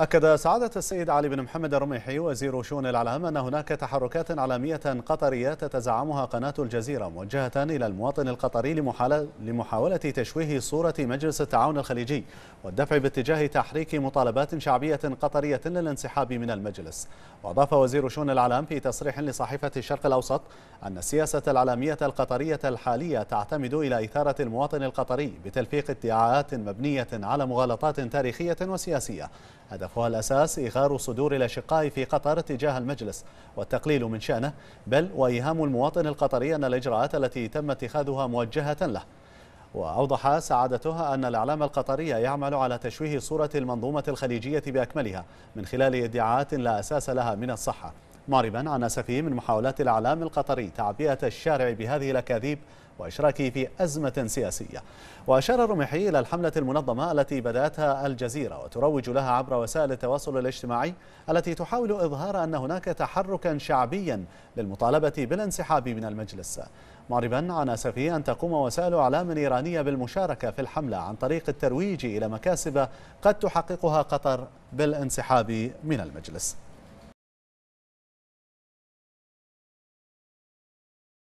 أكد سعادة السيد علي بن محمد الرميحي وزير شؤون الإعلام أن هناك تحركات عالمية قطرية تتزعمها قناة الجزيرة موجهة إلى المواطن القطري لمحاولة تشويه صورة مجلس التعاون الخليجي والدفع باتجاه تحريك مطالبات شعبية قطرية للانسحاب من المجلس وأضاف وزير شؤون الإعلام في تصريح لصحيفة الشرق الأوسط أن السياسة العالمية القطرية الحالية تعتمد إلى إثارة المواطن القطري بتلفيق ادعاءات مبنية على مغالطات تاريخية وسياسية هدف هدفها الأساس إغار صدور الأشقاء في قطر تجاه المجلس والتقليل من شأنه بل وإيهام المواطن القطري أن الإجراءات التي تم اتخاذها موجهة له وأوضح سعادتها أن الإعلام القطري يعمل على تشويه صورة المنظومة الخليجية بأكملها من خلال ادعاءات لا أساس لها من الصحة معربا عن أسفه من محاولات الإعلام القطري تعبئة الشارع بهذه الأكاذيب وإشراكه في أزمة سياسية وأشار الرمحي إلى الحملة المنظمة التي بدأتها الجزيرة وتروج لها عبر وسائل التواصل الاجتماعي التي تحاول إظهار أن هناك تحركا شعبيا للمطالبة بالانسحاب من المجلس معربا عن أسفه أن تقوم وسائل إعلام إيرانية بالمشاركة في الحملة عن طريق الترويج إلى مكاسب قد تحققها قطر بالانسحاب من المجلس